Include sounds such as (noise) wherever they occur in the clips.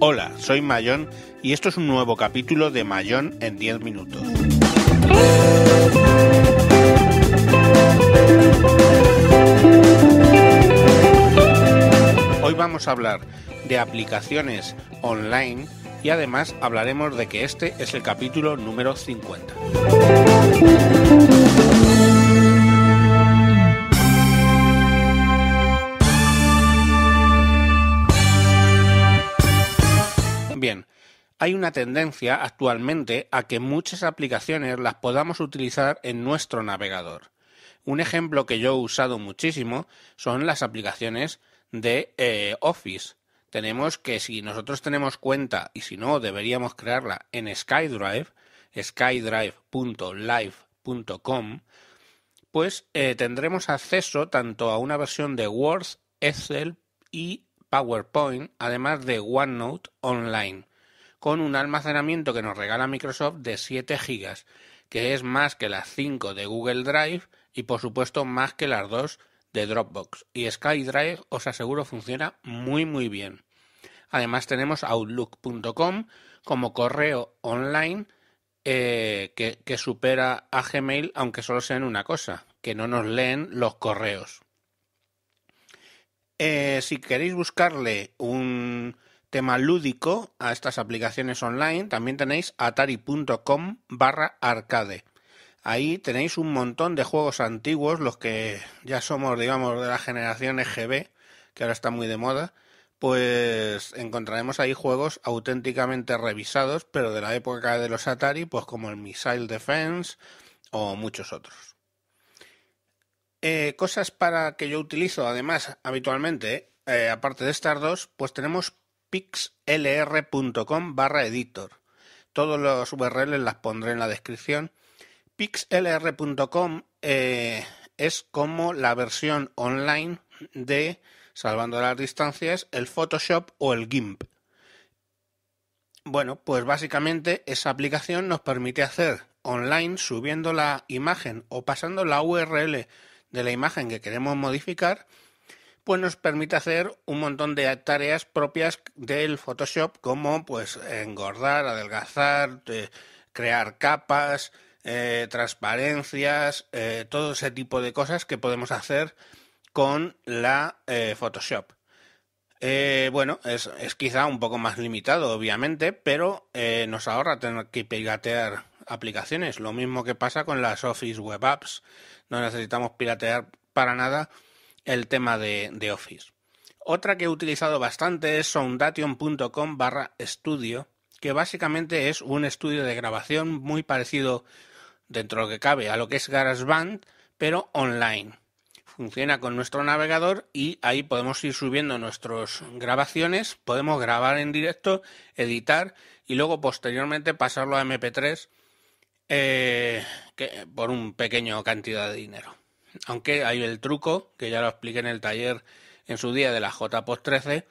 Hola, soy Mayón y esto es un nuevo capítulo de Mayón en 10 minutos. Hoy vamos a hablar de aplicaciones online y además hablaremos de que este es el capítulo número 50. Bien, hay una tendencia actualmente a que muchas aplicaciones las podamos utilizar en nuestro navegador. Un ejemplo que yo he usado muchísimo son las aplicaciones de eh, Office tenemos que si nosotros tenemos cuenta y si no deberíamos crearla en SkyDrive, skydrive.live.com, pues eh, tendremos acceso tanto a una versión de Word, Excel y PowerPoint, además de OneNote Online, con un almacenamiento que nos regala Microsoft de 7 GB, que es más que las 5 de Google Drive y por supuesto más que las 2 de Dropbox y SkyDrive os aseguro funciona muy muy bien. Además tenemos outlook.com como correo online eh, que, supera a Gmail aunque solo sea en una cosa, que no nos leen los correos. Eh, si queréis buscarle un tema lúdico a estas aplicaciones online, también tenéis atari.com barra arcade. Ahí tenéis un montón de juegos antiguos, los que ya somos, digamos, de la generación EGB, que ahora está muy de moda, pues encontraremos ahí juegos auténticamente revisados, pero de la época de los Atari, pues como el Missile Defense o muchos otros. Eh, cosas para que yo utilizo, además, habitualmente, eh, aparte de estas dos, pues tenemos pixlr.com barra editor. Todos los URLs las pondré en la descripción pixlr.com eh, es como la versión online de, salvando las distancias, el Photoshop o el GIMP. Bueno, pues básicamente esa aplicación nos permite hacer online subiendo la imagen o pasando la URL de la imagen que queremos modificar, pues nos permite hacer un montón de tareas propias del Photoshop como pues engordar, adelgazar, eh, crear capas, eh, transparencias, eh, todo ese tipo de cosas que podemos hacer con la eh, Photoshop. bueno, es, quizá un poco más limitado, obviamente, pero nos ahorra tener que piratear aplicaciones. Lo mismo que pasa con las Office Web Apps. No necesitamos piratear para nada el tema de, Office. Otra que he utilizado bastante es soundation.com barra estudio que básicamente es un estudio de grabación muy parecido dentro de lo que cabe a lo que es GarageBand, pero online. Funciona con nuestro navegador y ahí podemos ir subiendo nuestras grabaciones, podemos grabar en directo, editar y luego posteriormente pasarlo a MP3 eh, por un pequeño cantidad de dinero. Aunque hay el truco, que ya lo expliqué en el taller en su día de la JPOS 13,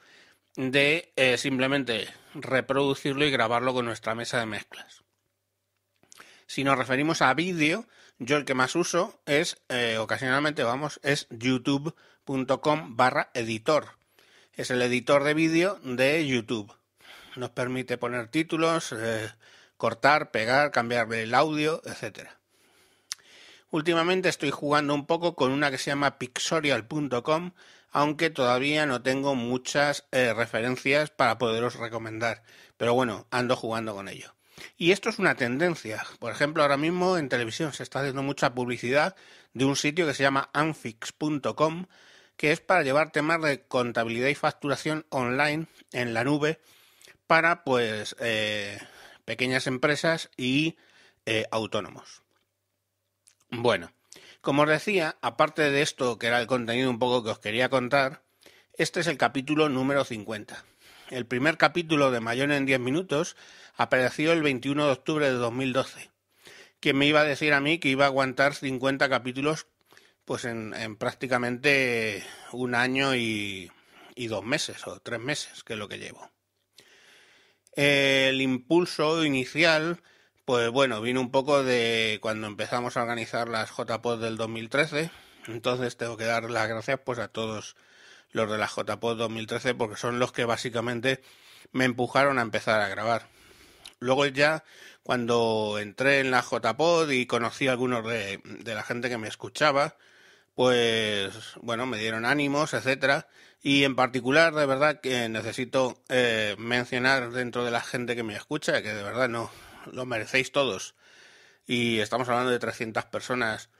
de eh, simplemente reproducirlo y grabarlo con nuestra mesa de mezclas. Si nos referimos a vídeo, yo el que más uso es, eh, ocasionalmente vamos, es youtube.com barra editor. Es el editor de vídeo de YouTube. Nos permite poner títulos, eh, cortar, pegar, cambiar el audio, etc. Últimamente estoy jugando un poco con una que se llama pixorial.com aunque todavía no tengo muchas eh, referencias para poderos recomendar. Pero bueno, ando jugando con ello. Y esto es una tendencia. Por ejemplo, ahora mismo en televisión se está haciendo mucha publicidad de un sitio que se llama anfix.com, que es para llevar temas de contabilidad y facturación online en la nube para pues eh, pequeñas empresas y eh, autónomos. Bueno, como os decía, aparte de esto, que era el contenido un poco que os quería contar, este es el capítulo número 50. El primer capítulo de Mayón en 10 minutos apareció el 21 de octubre de 2012. Quien me iba a decir a mí que iba a aguantar 50 capítulos pues en, prácticamente un año y dos meses o tres meses, que es lo que llevo. El impulso inicial pues bueno, vino un poco de cuando empezamos a organizar las JPod del 2013. Entonces tengo que dar las gracias pues a todos los de las JPod 2013 porque son los que básicamente me empujaron a empezar a grabar. Luego ya cuando entré en la JPod y conocí a algunos de, la gente que me escuchaba, pues bueno, me dieron ánimos, etcétera. Y en particular, de verdad que necesito eh, mencionar dentro de la gente que me escucha, que de verdad no, lo merecéis todos, y estamos hablando de 300 personas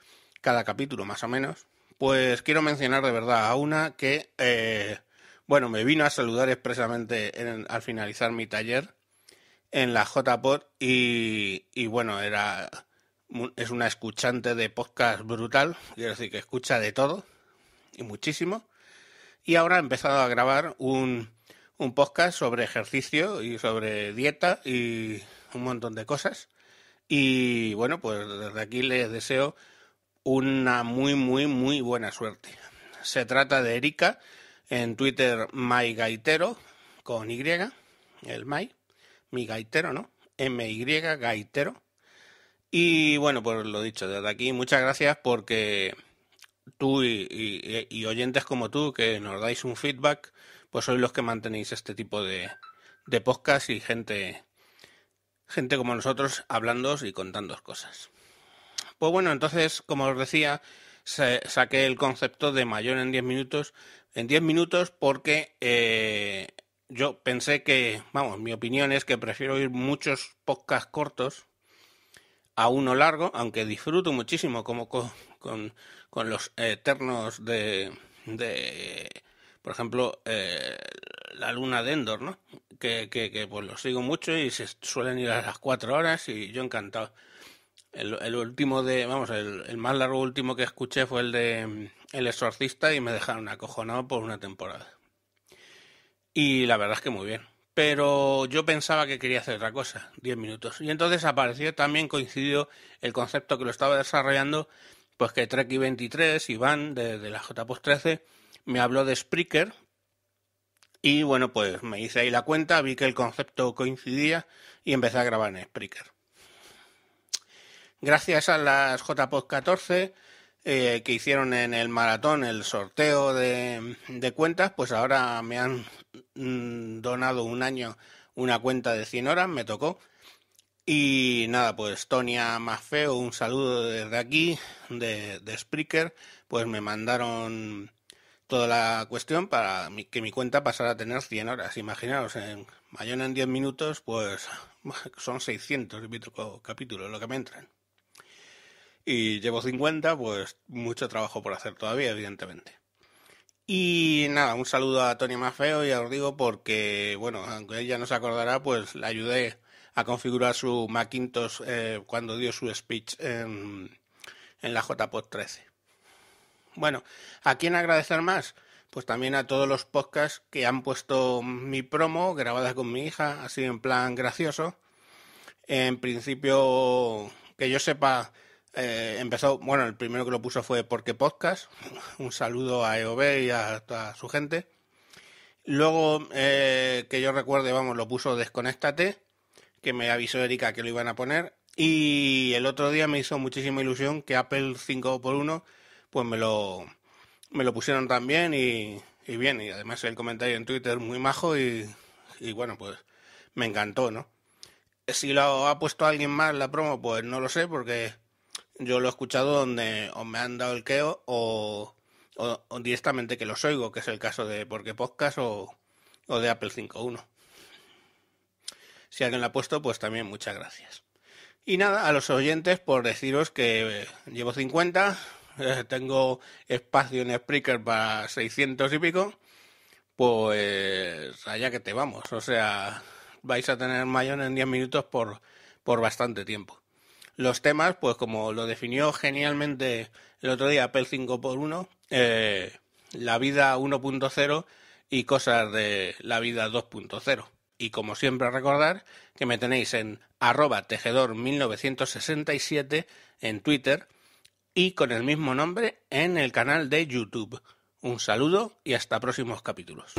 cada capítulo, más o menos, pues quiero mencionar de verdad a una que, eh, bueno, me vino a saludar expresamente al finalizar mi taller en la JPod y, y bueno, era es una escuchante de podcast brutal, quiero decir que escucha de todo y muchísimo. Y ahora ha empezado a grabar un, un podcast sobre ejercicio y sobre dieta y un montón de cosas. Y bueno, pues desde aquí les deseo una muy, muy, muy buena suerte. Se trata de Erika, en Twitter MyGaitero, con Y, el My, mi gaitero, ¿no? MY Gaitero. Y bueno, pues lo dicho, desde aquí muchas gracias porque tú y, oyentes como tú que nos dais un feedback, pues sois los que mantenéis este tipo de, de podcast y gente gente como nosotros hablando y contando cosas. Pues bueno, entonces, como os decía, saqué el concepto de mayor en 10 minutos, en 10 minutos porque eh, yo pensé que, vamos, mi opinión es que prefiero oír muchos podcasts cortos a uno largo, aunque disfruto muchísimo como con, los eternos eh, de, por ejemplo, eh, la luna de Endor, ¿no? Que, que, pues lo sigo mucho y se suelen ir a las cuatro horas y yo encantado. El, último de, vamos, el, más largo último que escuché fue el de El Exorcista y me dejaron acojonado por una temporada. Y la verdad es que muy bien. Pero yo pensaba que quería hacer otra cosa, diez minutos. Y entonces apareció también, coincidió el concepto que lo estaba desarrollando, pues que Trek 23, Iván, de, de la post 13, me habló de Spreaker, y bueno, pues me hice ahí la cuenta, vi que el concepto coincidía y empecé a grabar en Spreaker. Gracias a las JPod 14 eh, que hicieron en el maratón el sorteo de, cuentas, pues ahora me han mm, donado un año una cuenta de 100 horas, me tocó. Y nada, pues Tonia Mafeo, un saludo desde aquí, de, de Spreaker, pues me mandaron toda la cuestión para que mi cuenta pasara a tener 100 horas. Imaginaos, en Mayona en 10 minutos, pues (laughs) son 600 capítulos lo que me entran. Y llevo 50, pues mucho trabajo por hacer todavía, evidentemente. Y nada, un saludo a Tony Mafeo, ya os digo, porque, bueno, aunque ella no se acordará, pues le ayudé a configurar su Macintosh eh, cuando dio su speech en, en la jpot 13. Bueno, ¿a quién agradecer más? Pues también a todos los podcasts que han puesto mi promo grabada con mi hija, así en plan gracioso. En principio, que yo sepa, eh, empezó, bueno, el primero que lo puso fue Porque Podcast. (laughs) Un saludo a EOB y a, toda su gente. Luego, eh, que yo recuerde, vamos, lo puso Desconéctate, que me avisó Erika que lo iban a poner. Y el otro día me hizo muchísima ilusión que Apple 5x1 pues me lo, me lo pusieron también y, y bien. Y además el comentario en Twitter muy majo y, bueno, pues me encantó, ¿no? Si lo ha puesto alguien más la promo, pues no lo sé, porque yo lo he escuchado donde o me han dado el queo o, directamente que los oigo, que es el caso de Porque Podcast o, o de Apple 5.1. Si alguien lo ha puesto, pues también muchas gracias. Y nada, a los oyentes por deciros que llevo 50, (laughs) tengo espacio en Spreaker para 600 y pico, pues allá que te vamos. O sea, vais a tener Mayon en 10 minutos por, bastante tiempo. Los temas, pues como lo definió genialmente el otro día pel 5x1, eh, la vida 1.0 y cosas de la vida 2.0. Y como siempre recordar que me tenéis en arroba tejedor1967 en Twitter y con el mismo nombre en el canal de YouTube. Un saludo y hasta próximos capítulos.